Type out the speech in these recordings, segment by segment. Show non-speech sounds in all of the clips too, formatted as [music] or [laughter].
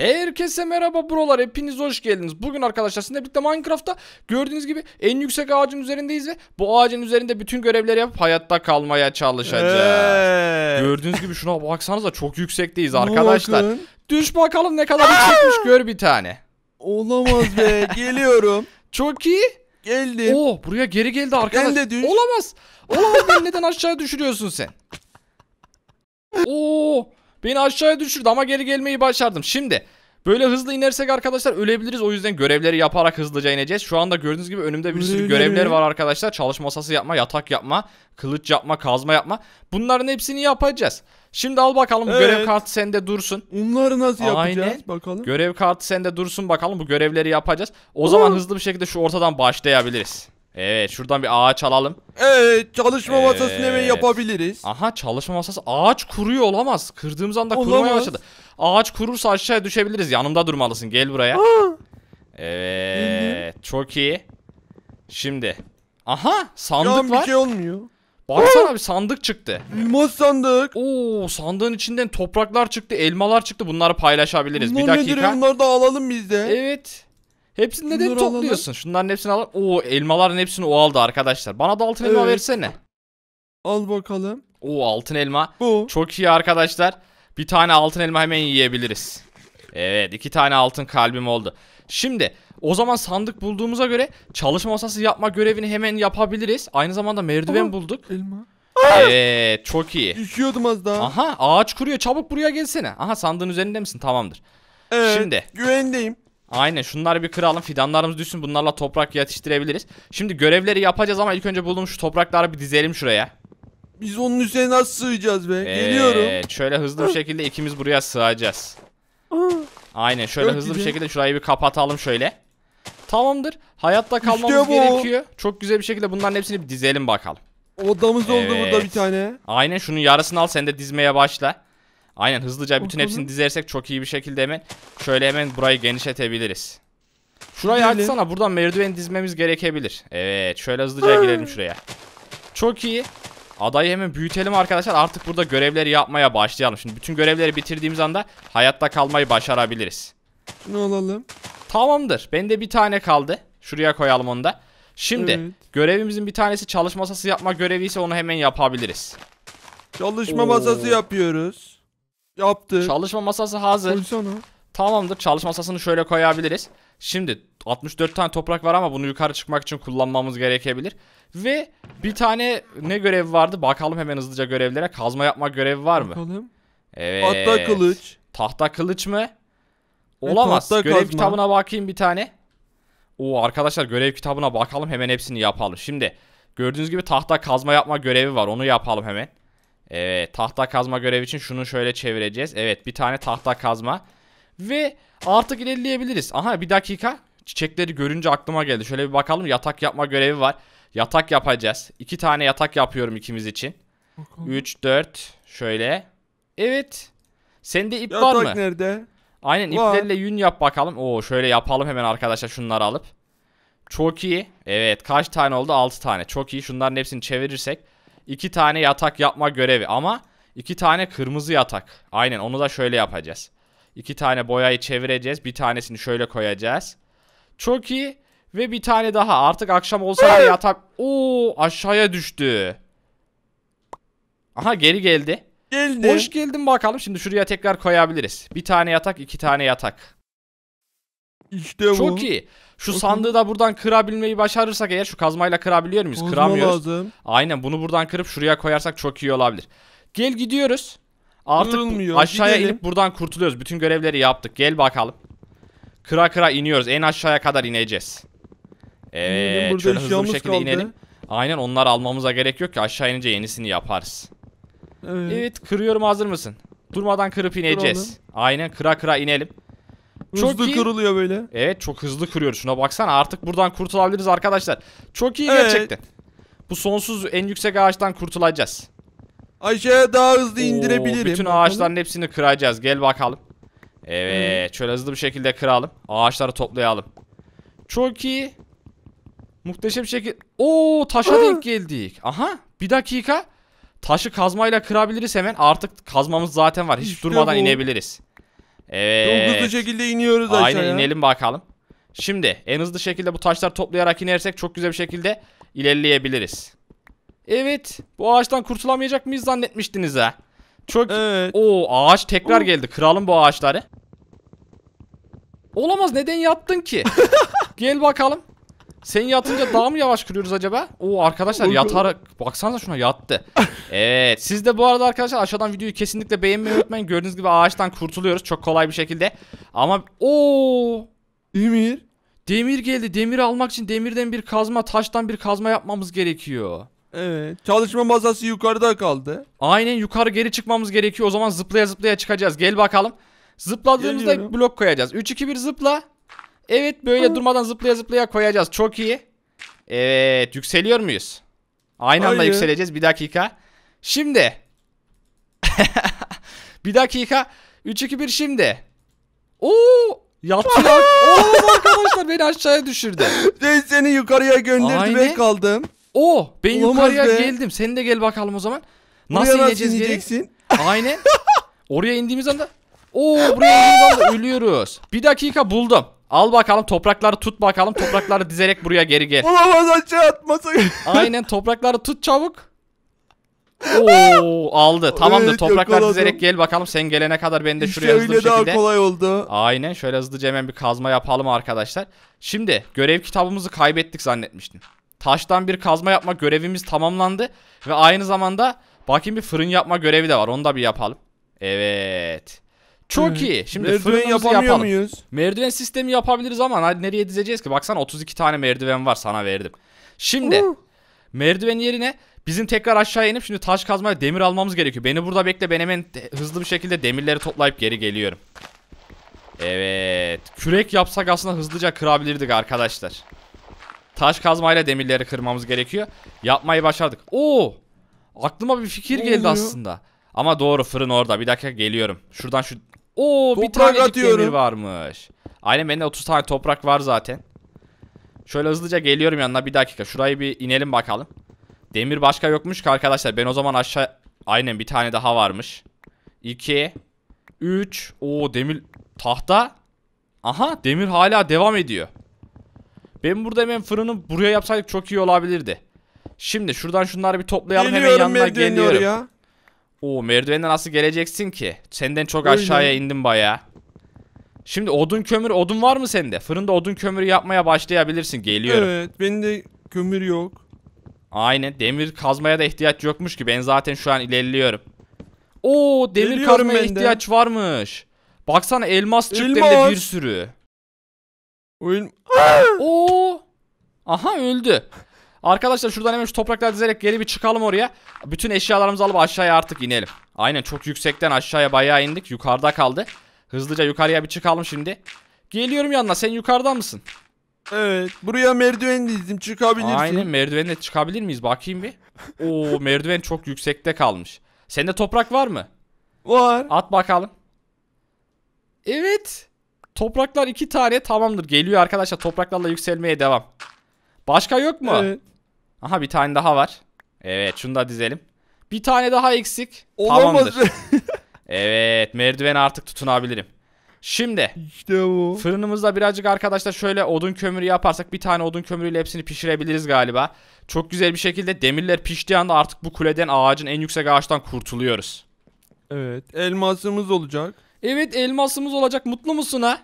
Herkese merhaba buralar hepiniz hoş geldiniz. Bugün arkadaşlar sizinle birlikte Minecraft'ta gördüğünüz gibi en yüksek ağacın üzerindeyiz ve bu ağacın üzerinde bütün görevleri yapıp hayatta kalmaya çalışacağız. Eee. Gördüğünüz gibi şuna baksanıza çok yüksekteyiz arkadaşlar. Bakın. Düş bakalım ne kadar yüksekmiş gör bir tane. Olamaz be [laughs] geliyorum. Çok iyi. Geldim. Oo buraya geri geldi arkadaş. Ben de düş. Olamaz. Olamaz beni neden aşağı düşürüyorsun sen? [laughs] Oo Beni aşağıya düşürdü ama geri gelmeyi başardım. Şimdi böyle hızlı inersek arkadaşlar ölebiliriz. O yüzden görevleri yaparak hızlıca ineceğiz. Şu anda gördüğünüz gibi önümde bir sürü görevler var arkadaşlar. Çalışma masası yapma, yatak yapma, kılıç yapma, kazma yapma. Bunların hepsini yapacağız. Şimdi al bakalım evet. görev kartı sende dursun. Onları nasıl Aynen. yapacağız bakalım. Görev kartı sende dursun bakalım bu görevleri yapacağız. O Aa. zaman hızlı bir şekilde şu ortadan başlayabiliriz. Evet şuradan bir ağaç alalım. Evet çalışma evet. masasını hemen yapabiliriz. Aha çalışma masası ağaç kuruyor olamaz. Kırdığımız anda olamaz. kurumaya başladı. Ağaç kurursa aşağıya düşebiliriz. Yanımda durmalısın gel buraya. Aa. Evet Bilmiyorum. çok iyi. Şimdi. Aha sandık ya, var. Bir şey olmuyor. Baksana bir sandık çıktı. Elmas sandık. Oo sandığın içinden topraklar çıktı, elmalar çıktı. Bunları paylaşabiliriz. Bunlar bir dakika. Nedir? Bunları da alalım biz de. Evet. Hepsini neden Bunları topluyorsun? Alalım. Şunların hepsini alalım. Oo elmaların hepsini o aldı arkadaşlar. Bana da altın elma versene. Al bakalım. Oo altın elma. Bu. Çok iyi arkadaşlar. Bir tane altın elma hemen yiyebiliriz. Evet iki tane altın kalbim oldu. Şimdi o zaman sandık bulduğumuza göre çalışma masası yapma görevini hemen yapabiliriz. Aynı zamanda merdiven Aa, bulduk. Elma. Evet çok iyi. Düşüyordum az daha. Aha ağaç kuruyor çabuk buraya gelsene. Aha sandığın üzerinde misin tamamdır. Evet, Şimdi. güvendeyim. Aynen şunları bir kıralım fidanlarımız düşsün bunlarla toprak yetiştirebiliriz. Şimdi görevleri yapacağız ama ilk önce bulduğum şu toprakları bir dizelim şuraya. Biz onun üzerine nasıl sığacağız be? Ee, Geliyorum. Şöyle hızlı bir şekilde ikimiz buraya sığacağız. Aynen şöyle Çok hızlı güzel. bir şekilde şurayı bir kapatalım şöyle. Tamamdır. Hayatta kalmamız işte gerekiyor. Çok güzel bir şekilde bunların hepsini bir dizelim bakalım. Odamız evet. oldu burada bir tane. Aynen şunun yarısını al sen de dizmeye başla. Aynen hızlıca bütün Bakalım. hepsini dizersek çok iyi bir şekilde hemen şöyle hemen burayı genişletebiliriz. Şurayı Gidelim. açsana buradan merdiven dizmemiz gerekebilir. Evet şöyle hızlıca girelim şuraya. Çok iyi. Adayı hemen büyütelim arkadaşlar. Artık burada görevleri yapmaya başlayalım. Şimdi bütün görevleri bitirdiğimiz anda hayatta kalmayı başarabiliriz. Ne alalım? Tamamdır. Bende bir tane kaldı. Şuraya koyalım onu da. Şimdi evet. görevimizin bir tanesi çalışma masası yapma görevi ise onu hemen yapabiliriz. Çalışma Oo. masası yapıyoruz. Yaptı. Çalışma masası hazır. Koysana. Tamamdır. Çalışma masasını şöyle koyabiliriz. Şimdi 64 tane toprak var ama bunu yukarı çıkmak için kullanmamız gerekebilir. Ve bir tane ne görev vardı? Bakalım hemen hızlıca görevlere. Kazma yapmak görevi var mı? Bakalım. Evet. Tahta kılıç. Tahta kılıç mı? E, Olamaz. E, görev kazma. kitabına bakayım bir tane. Oo arkadaşlar görev kitabına bakalım hemen hepsini yapalım. Şimdi gördüğünüz gibi tahta kazma yapma görevi var. Onu yapalım hemen. Evet tahta kazma görevi için şunu şöyle çevireceğiz. Evet bir tane tahta kazma. Ve artık ilerleyebiliriz. Aha bir dakika. Çiçekleri görünce aklıma geldi. Şöyle bir bakalım yatak yapma görevi var. Yatak yapacağız. İki tane yatak yapıyorum ikimiz için. Üç dört şöyle. Evet. Sende ip yatak var mı? Yatak nerede? Aynen var. iplerle yün yap bakalım. Oo şöyle yapalım hemen arkadaşlar şunları alıp. Çok iyi. Evet kaç tane oldu? 6 tane. Çok iyi. Şunların hepsini çevirirsek iki tane yatak yapma görevi ama iki tane kırmızı yatak. Aynen onu da şöyle yapacağız. İki tane boyayı çevireceğiz. Bir tanesini şöyle koyacağız. Çok iyi. Ve bir tane daha. Artık akşam olsa da yatak... Oo aşağıya düştü. Aha geri geldi. Geldi. Hoş geldin bakalım. Şimdi şuraya tekrar koyabiliriz. Bir tane yatak, iki tane yatak. İşte bu. Çok iyi. Şu sandığı da buradan kırabilmeyi başarırsak eğer şu kazmayla kırabiliyor muyuz? Kazma Kıramıyoruz. Lazım. Aynen bunu buradan kırıp şuraya koyarsak çok iyi olabilir. Gel gidiyoruz. Artık Kırılmıyor, aşağıya gidelim. inip buradan kurtuluyoruz. Bütün görevleri yaptık. Gel bakalım. Kıra kıra iniyoruz. En aşağıya kadar ineceğiz. Evet şöyle hızlı bir şekilde kaldı. inelim. Aynen onlar almamıza gerek yok ki aşağı inince yenisini yaparız. Evet, evet kırıyorum hazır mısın? Durmadan kırıp ineceğiz. Kıralım. Aynen kıra kıra inelim. Çok hızlı iyi. kırılıyor böyle. Evet çok hızlı kırıyor. Şuna baksana artık buradan kurtulabiliriz arkadaşlar. Çok iyi evet. gerçekten. Bu sonsuz en yüksek ağaçtan kurtulacağız. Aşağıya daha hızlı Oo, indirebilirim. Bütün bakalım. ağaçların hepsini kıracağız. Gel bakalım. Evet. Hmm. Şöyle hızlı bir şekilde kıralım. Ağaçları toplayalım. Çok iyi. Muhteşem şekil. Oo taşa denk geldik. Aha bir dakika. Taşı kazmayla kırabiliriz hemen. Artık kazmamız zaten var. Hiç işte durmadan bu. inebiliriz. Evet. Çok hızlı şekilde iniyoruz aşağıya. Aynen inelim bakalım. Şimdi en hızlı şekilde bu taşlar toplayarak inersek çok güzel bir şekilde ilerleyebiliriz. Evet. Bu ağaçtan kurtulamayacak mıyız zannetmiştiniz ha? Çok evet. o ağaç tekrar uh. geldi. Kıralım bu ağaçları. Olamaz neden yaptın ki? [laughs] Gel bakalım. Sen yatınca daha mı yavaş kırıyoruz acaba? Oo arkadaşlar yatarak baksanıza şuna yattı. [laughs] Evet siz de bu arada arkadaşlar aşağıdan videoyu kesinlikle beğenmeyi unutmayın. Gördüğünüz gibi ağaçtan kurtuluyoruz çok kolay bir şekilde. Ama o demir. Demir geldi. Demir almak için demirden bir kazma, taştan bir kazma yapmamız gerekiyor. Evet. Çalışma masası yukarıda kaldı. Aynen yukarı geri çıkmamız gerekiyor. O zaman zıplaya zıplaya çıkacağız. Gel bakalım. Zıpladığımızda Geliyorum. blok koyacağız. 3 2 1 zıpla. Evet böyle durmadan zıplaya zıplaya koyacağız. Çok iyi. Evet yükseliyor muyuz? Aynı Hayır. anda yükseleceğiz. Bir dakika. Şimdi. [laughs] bir dakika. 3-2-1 şimdi. Oo! Yattı ya. [laughs] Oo arkadaşlar beni aşağıya düşürdü. Ben seni yukarıya gönderdim ve kaldım. Oo ben Olamaz yukarıya be. geldim. Sen de gel bakalım o zaman. Nasıl Buraya ineceğiz nasıl ineceksin? Geri? Aynen. [laughs] Oraya indiğimiz anda. Oo buraya indiğimiz anda ölüyoruz. Bir dakika buldum. Al bakalım toprakları tut bakalım. Toprakları dizerek buraya geri gel. Olamaz aşağı atmasak. Aynen toprakları tut çabuk. [laughs] Oo aldı. Tamamdır. Evet, toprakları dizerek gel bakalım. Sen gelene kadar ben de şuraya Şöyle hızlı bir daha şekilde. kolay oldu. Aynen. Şöyle hızlıca hemen bir kazma yapalım arkadaşlar. Şimdi görev kitabımızı kaybettik zannetmiştim. Taştan bir kazma yapma görevimiz tamamlandı. Ve aynı zamanda bakayım bir fırın yapma görevi de var. Onu da bir yapalım. Evet. Çok iyi. Şimdi merdiven yapamıyor yapalım. muyuz? Merdiven sistemi yapabiliriz ama hadi nereye dizeceğiz ki? Baksana 32 tane merdiven var sana verdim. Şimdi uh. merdiven yerine bizim tekrar aşağı inip şimdi taş kazmaya demir almamız gerekiyor. Beni burada bekle ben hemen hızlı bir şekilde demirleri toplayıp geri geliyorum. Evet. Kürek yapsak aslında hızlıca kırabilirdik arkadaşlar. Taş kazmayla demirleri kırmamız gerekiyor. Yapmayı başardık. Oo! Aklıma bir fikir ne geldi oluyor? aslında. Ama doğru fırın orada. Bir dakika geliyorum. Şuradan şu Oo bir tane demir varmış. Aynen bende 30 tane toprak var zaten. Şöyle hızlıca geliyorum yanına bir dakika. Şurayı bir inelim bakalım. Demir başka yokmuş ki arkadaşlar. Ben o zaman aşağı... Aynen bir tane daha varmış. 2 3 Oo demir tahta. Aha demir hala devam ediyor. Ben burada hemen fırını buraya yapsaydık çok iyi olabilirdi. Şimdi şuradan şunları bir toplayalım geliyorum, hemen yanına geliyorum. Ya. Oo merdivenle nasıl geleceksin ki? Senden çok Öyle. aşağıya indim baya. Şimdi odun kömür odun var mı sende? Fırında odun kömürü yapmaya başlayabilirsin geliyorum. Evet benim de kömür yok. Aynen demir kazmaya da ihtiyaç yokmuş ki ben zaten şu an ilerliyorum. Oo demir Geliyorum kazmaya ihtiyaç varmış. Baksana elmas çıktı elmas. bir sürü. Oyun. Oo. Aha öldü. Arkadaşlar şuradan hemen şu topraklar dizerek geri bir çıkalım oraya. Bütün eşyalarımızı alıp aşağıya artık inelim. Aynen çok yüksekten aşağıya bayağı indik. Yukarıda kaldı. Hızlıca yukarıya bir çıkalım şimdi. Geliyorum yanına. Sen yukarıda mısın? Evet. Buraya merdiven dizdim. Çıkabilirsin. Aynen merdivenle çıkabilir miyiz? Bakayım bir. Oo [laughs] merdiven çok yüksekte kalmış. Sende toprak var mı? Var. At bakalım. Evet. Topraklar iki tane tamamdır. Geliyor arkadaşlar. Topraklarla yükselmeye devam. Başka yok mu? Evet. Aha bir tane daha var. Evet şunu da dizelim. Bir tane daha eksik. Olamaz. [laughs] evet merdiven artık tutunabilirim. Şimdi İşte bu. fırınımızda birazcık arkadaşlar şöyle odun kömürü yaparsak bir tane odun kömürüyle hepsini pişirebiliriz galiba. Çok güzel bir şekilde demirler piştiği anda artık bu kuleden ağacın en yüksek ağaçtan kurtuluyoruz. Evet elmasımız olacak. Evet elmasımız olacak mutlu musun ha?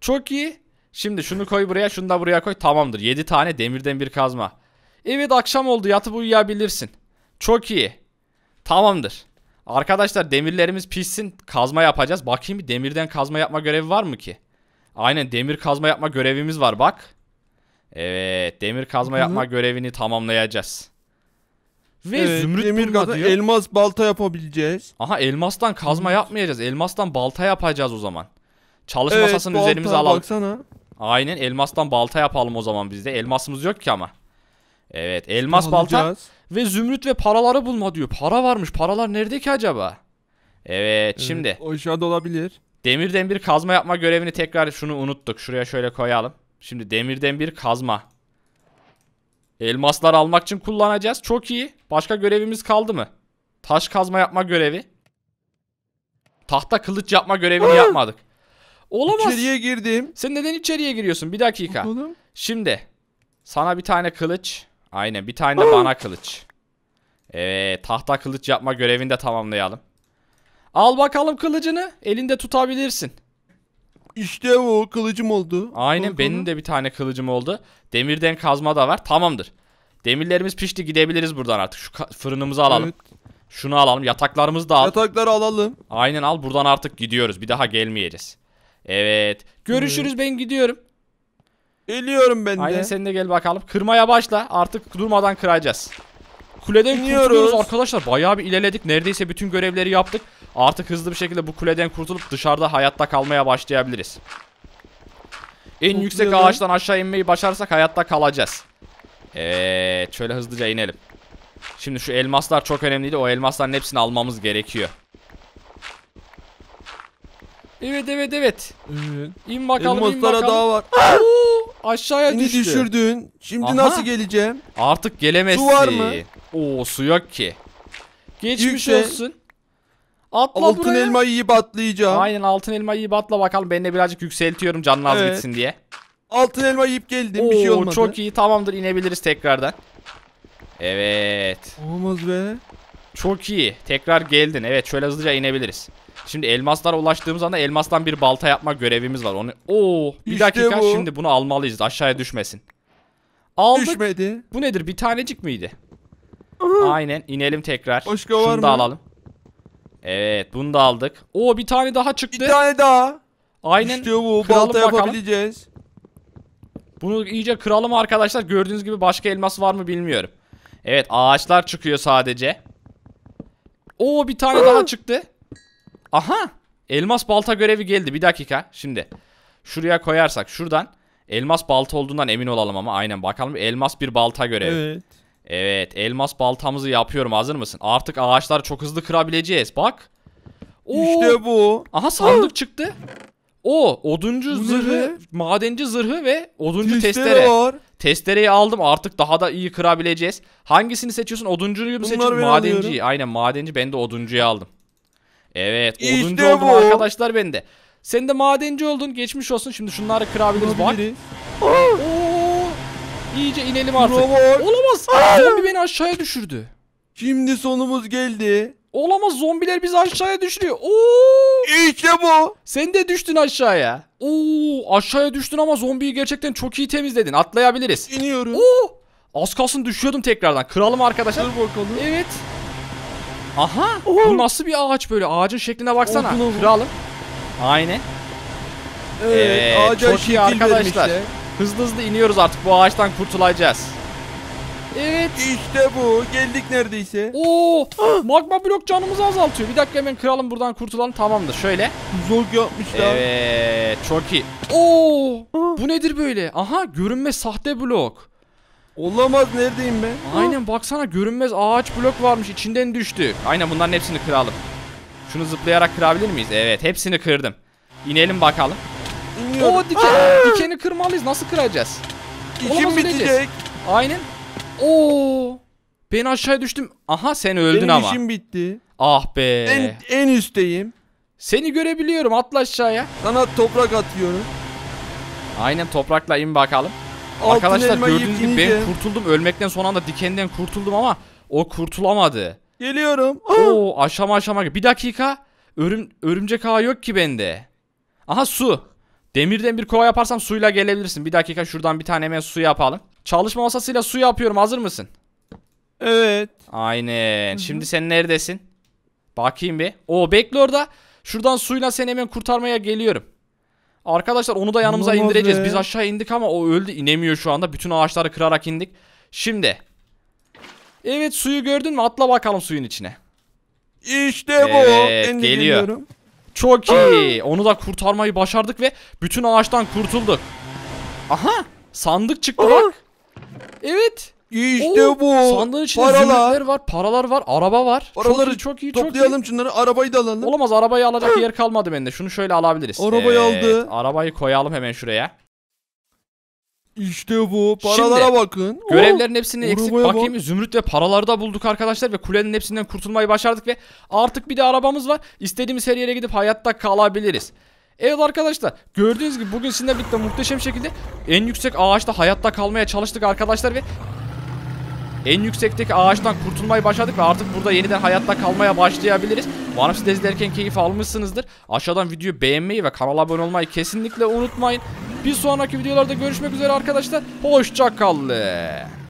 Çok iyi. Şimdi şunu koy buraya şunu da buraya koy tamamdır 7 tane demirden bir kazma. Evet akşam oldu yatıp uyuyabilirsin. Çok iyi. Tamamdır. Arkadaşlar demirlerimiz pişsin. Kazma yapacağız. Bakayım bir demirden kazma yapma görevi var mı ki? Aynen demir kazma yapma görevimiz var bak. Evet demir kazma yapma Hı. görevini tamamlayacağız. Ve evet, zümrüt demir bulma Elmas balta yapabileceğiz. Aha elmastan kazma yapmayacağız. Elmastan balta yapacağız o zaman. Çalışma evet, sasını üzerimize alalım. Baksana. Aynen elmastan balta yapalım o zaman bizde. Elmasımız yok ki ama. Evet elmas balta ve zümrüt ve paraları bulma diyor. Para varmış paralar nerede ki acaba? Evet, şimdi. O aşağıda olabilir. Demirden bir kazma yapma görevini tekrar şunu unuttuk. Şuraya şöyle koyalım. Şimdi demirden bir kazma. Elmaslar almak için kullanacağız. Çok iyi. Başka görevimiz kaldı mı? Taş kazma yapma görevi. Tahta kılıç yapma görevini yapmadık. Olamaz. İçeriye girdim. Sen neden içeriye giriyorsun? Bir dakika. Bakalım. Şimdi sana bir tane kılıç. Aynen bir tane de bana kılıç. Evet tahta kılıç yapma görevini de tamamlayalım. Al bakalım kılıcını elinde tutabilirsin. İşte o kılıcım oldu. Aynen bakalım. benim de bir tane kılıcım oldu. Demirden kazma da var tamamdır. Demirlerimiz pişti gidebiliriz buradan artık. Şu fırınımızı alalım. Evet. Şunu alalım yataklarımızı da al. Yatakları alalım. Aynen al buradan artık gidiyoruz bir daha gelmeyeceğiz. Evet görüşürüz evet. ben gidiyorum. Geliyorum ben de. Aynen sen de gel bakalım. Kırmaya başla. Artık durmadan kıracağız. Kuleden kurtuluyoruz arkadaşlar. Bayağı bir ilerledik. Neredeyse bütün görevleri yaptık. Artık hızlı bir şekilde bu kuleden kurtulup dışarıda hayatta kalmaya başlayabiliriz. En yüksek ağaçtan aşağı inmeyi başarsak hayatta kalacağız. Evet şöyle hızlıca inelim. Şimdi şu elmaslar çok önemliydi. O elmasların hepsini almamız gerekiyor. Evet evet evet. evet. İn bakalım Elmaslara in bakalım. Elmaslara daha var. Aşağıya Beni düştü. düşürdün. Şimdi Aha. nasıl geleceğim? Artık gelemezsin. Su var mı? Oo su yok ki. Geçmiş Yükle. olsun. Atla altın buraya. elma yiyip atlayacağım. Aynen altın elmayı yiyip atla bakalım. Ben de birazcık yükseltiyorum canın az Evet. gitsin diye. Altın elma yiyip geldim. Oo, bir şey olmadı. çok iyi tamamdır inebiliriz tekrardan. Evet. Olmaz be. Çok iyi. Tekrar geldin. Evet şöyle hızlıca inebiliriz. Şimdi elmaslara ulaştığımız anda elmastan bir balta yapma görevimiz var. Onu Oo, bir işte dakika bu. şimdi bunu almalıyız. Aşağıya düşmesin. Aldık. Düşmedi. Bu nedir? Bir tanecik miydi? Aha. Aynen. inelim tekrar. Başka Şunu da mı? alalım. Evet, bunu da aldık. Oo, bir tane daha çıktı. Bir tane daha. Aynen. İşte bu. Kıralım balta bakalım. yapabileceğiz. Bunu iyice kıralım arkadaşlar. Gördüğünüz gibi başka elmas var mı bilmiyorum. Evet ağaçlar çıkıyor sadece. Oo bir tane daha çıktı. Aha! Elmas balta görevi geldi. Bir dakika. Şimdi. Şuraya koyarsak şuradan elmas balta olduğundan emin olalım ama aynen bakalım. Elmas bir balta görevi. Evet. Evet, elmas baltamızı yapıyorum. Hazır mısın? Artık ağaçları çok hızlı kırabileceğiz. Bak. Oo. İşte bu. Aha sandık Aa. çıktı. O oduncu bu zırhı, ne? madenci zırhı ve oduncu testere. testere. Var. Testereyi aldım. Artık daha da iyi kırabileceğiz. Hangisini seçiyorsun? Oduncuyu mu seçiyorsun? Madenciyi. Alıyorum. Aynen madenci. Ben de oduncuyu aldım. Evet. İşte oduncu bu. oldum arkadaşlar bende. Sen de madenci oldun. Geçmiş olsun. Şimdi şunları kırabiliriz bak. Oo, iyice inelim artık. Robot. Olamaz. Aa. Zombi beni aşağıya düşürdü. Şimdi sonumuz geldi. Olamaz zombiler bizi aşağıya düşürüyor. Oo! İşte bu. Sen de düştün aşağıya. Oo, aşağıya düştün ama zombiyi gerçekten çok iyi temizledin. Atlayabiliriz. İniyorum. Oo! Az kalsın düşüyordum tekrardan. Kıralım arkadaşlar. Dur Evet. Aha. Oo. Bu nasıl bir ağaç böyle? Ağacın şekline baksana. Olgun, Kralım. Aynen. Evet. evet çok iyi arkadaşlar. Işte. Hızlı hızlı iniyoruz artık. Bu ağaçtan kurtulacağız. Evet. İşte bu. Geldik neredeyse. Oo! [gasps] Ah! Magma blok canımızı azaltıyor. Bir dakika hemen kıralım buradan kurtulan Tamamdır. Şöyle. Zor yapmışlar. Evet. Çok iyi. Ah! Oo! bu nedir böyle? Aha görünme sahte blok. Olamaz neredeyim ben? Aynen baksana görünmez ağaç blok varmış içinden düştü. Aynen bunların hepsini kıralım. Şunu zıplayarak kırabilir miyiz? Evet hepsini kırdım. İnelim bakalım. İniyorum. Oo diken, dikeni kırmalıyız nasıl kıracağız? İşim Olamaz, bitecek. Aynen. Oo. Ben aşağıya düştüm. Aha sen öldün Benim ama. işim bitti. Ah be. En, en üstteyim. Seni görebiliyorum atla aşağıya. Sana toprak atıyorum. Aynen toprakla in bakalım. Arkadaşlar gördüğünüz gibi ben kurtuldum. Ölmekten son anda dikenden kurtuldum ama o kurtulamadı. Geliyorum. Oo aşama aşama. Bir dakika. Örüm, örümcek ağı yok ki bende. Aha su. Demirden bir kova yaparsam suyla gelebilirsin. Bir dakika şuradan bir tane hemen su yapalım. Çalışma masasıyla su yapıyorum. Hazır mısın? Evet. Aynen. Şimdi sen neredesin? Bakayım bir. Oo bekle orada. Şuradan suyla seni hemen kurtarmaya geliyorum. Arkadaşlar onu da yanımıza Olmaz indireceğiz. Be. Biz aşağı indik ama o öldü. inemiyor şu anda. Bütün ağaçları kırarak indik. Şimdi. Evet suyu gördün mü? Atla bakalım suyun içine. İşte bu. Evet geliyor. Çok iyi. Onu da kurtarmayı başardık ve bütün ağaçtan kurtulduk. Aha sandık çıktı Aa. bak. Evet. İşte Oo, bu. Sandığın içinde Paralar. var, paralar var, araba var. Paraları çok iyi, çok iyi, çok Toplayalım şunları. Arabayı da alalım. Olamaz arabayı alacak yer kalmadı bende. Şunu şöyle alabiliriz. Arabayı aldı. Arabayı koyalım hemen şuraya. İşte bu. Paralara Şimdi, bakın. Görevlerin hepsini eksik bak. bakayım. Zümrüt ve paraları da bulduk arkadaşlar ve kulenin hepsinden kurtulmayı başardık ve artık bir de arabamız var. İstediğimiz her yere gidip hayatta kalabiliriz. Evet arkadaşlar gördüğünüz gibi bugün sizinle birlikte muhteşem şekilde en yüksek ağaçta hayatta kalmaya çalıştık arkadaşlar ve en yüksekteki ağaçtan kurtulmayı başardık ve artık burada yeniden hayatta kalmaya başlayabiliriz. Umarım siz izlerken keyif almışsınızdır. Aşağıdan videoyu beğenmeyi ve kanala abone olmayı kesinlikle unutmayın. Bir sonraki videolarda görüşmek üzere arkadaşlar. Hoşçakalın.